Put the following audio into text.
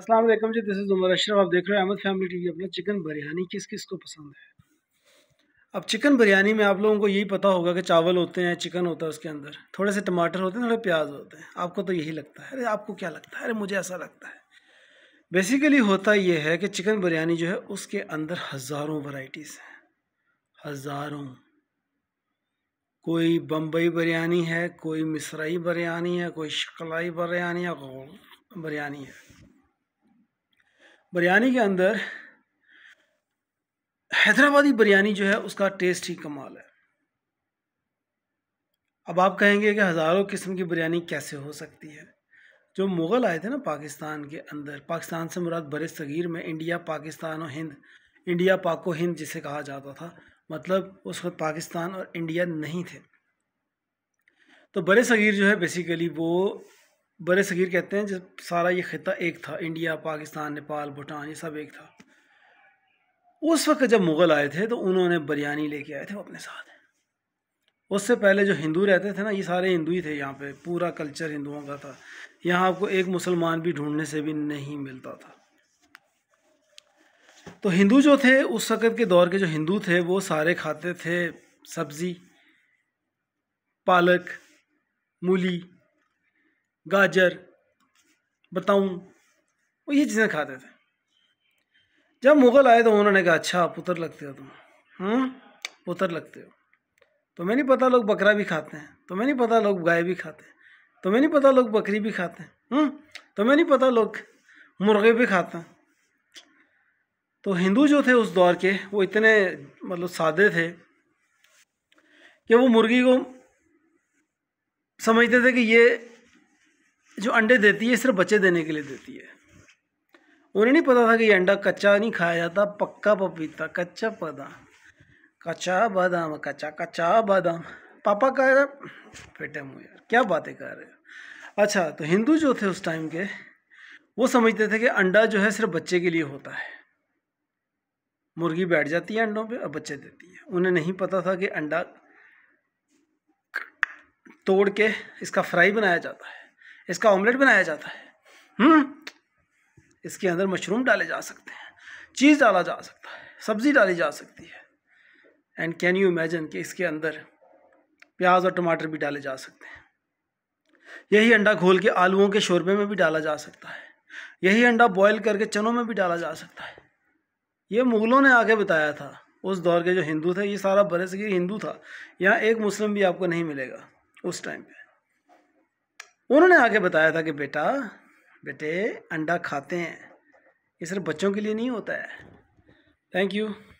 Aslam ji this is Umar Ashraf आप देख रहे हैं अहमद फैमिली टीवी अपना चिकन बिरयानी किस किस को पसंद है अब चिकन बिरयानी में आप लोगों को यही पता होगा कि चावल होते हैं चिकन होता है उसके अंदर थोड़े से टमाटर होते हैं थोड़े प्याज होते हैं आपको तो यही लगता है अरे आपको क्या लगता है अरे मुझे ऐसा लगता है बेसिकली होता यह है कि चिकन बिरयानी जो है उसके अंदर हज़ारों वराइटीज़ हैं हज़ारों कोई बम्बई बिरयानी है कोई मिसराई बिरयानी है कोई शिकलाई बिरयानी है बिरयानी है बिरयानी के अंदर हैदराबादी बिरयानी जो है उसका टेस्ट ही कमाल है अब आप कहेंगे कि हज़ारों किस्म की बिरयानी कैसे हो सकती है जो मुग़ल आए थे ना पाकिस्तान के अंदर पाकिस्तान से मुराद बर सग़ीर में इंडिया पाकिस्तान और हिंद इंडिया पाको हिंद जिसे कहा जाता था मतलब उस वक्त पाकिस्तान और इंडिया नहीं थे तो बर सग़ीर जो है बेसिकली वो बर सग़ीर कहते हैं जब सारा ये ख़िता एक था इंडिया पाकिस्तान नेपाल भूटान ये सब एक था उस वक्त जब मुग़ल आए थे तो उन्होंने बिरयानी लेके आए थे वो अपने साथ उससे पहले जो हिंदू रहते थे ना ये सारे हिंदू ही थे यहाँ पे पूरा कल्चर हिंदुओं का था यहाँ आपको एक मुसलमान भी ढूंढने से भी नहीं मिलता था तो हिंदू जो थे उस वक़्त के दौर के जो हिंदू थे वो सारे खाते थे सब्ज़ी पालक मूली गाजर बताऊँ वो ये चीज़ें खाते थे जब मुग़ल आए तो उन्होंने कहा अच्छा पुत्र लगते हो तुम हाँ, पुत्र लगते हो तो मैं नहीं पता लोग बकरा भी खाते हैं तो मैं नहीं पता लोग गाय भी खाते हैं मैं नहीं पता लोग बकरी भी खाते हैं हम्म, तो मैं नहीं पता लोग मुर्गे भी खाते हैं तो हिंदू जो थे उस दौर के वो इतने मतलब सादे थे कि वो मुर्गी को समझते थे कि ये जो अंडे देती है सिर्फ बच्चे देने के लिए देती है उन्हें नहीं पता था कि ये अंडा कच्चा नहीं खाया जाता पक्का पपीता कच्चा बादाम कच्चा बादाम कच्चा कच्चा बादाम पापा कह फेटे मुँह यार क्या बातें कर रहे हो अच्छा तो हिंदू जो थे उस टाइम के वो समझते थे कि अंडा जो है सिर्फ बच्चे के लिए होता है मुर्गी बैठ जाती है अंडों पे और बच्चे देती है उन्हें नहीं पता था कि अंडा तोड़ के इसका फ्राई बनाया जाता है इसका ऑमलेट बनाया जाता है हम्म इसके अंदर मशरूम डाले जा सकते हैं चीज़ डाला जा सकता है सब्ज़ी डाली जा सकती है एंड कैन यू इमेजन कि इसके अंदर प्याज और टमाटर भी डाले जा सकते हैं यही अंडा घोल के आलूओं के शोरबे में भी डाला जा सकता है यही अंडा बॉयल करके चनों में भी डाला जा सकता है ये मुग़लों ने आके बताया था उस दौर के जो हिंदू थे ये सारा बरसगीर हिंदू था यहाँ एक मुस्लिम भी आपको नहीं मिलेगा उस टाइम पे उन्होंने आगे बताया था कि बेटा बेटे अंडा खाते हैं ये सिर्फ बच्चों के लिए नहीं होता है थैंक यू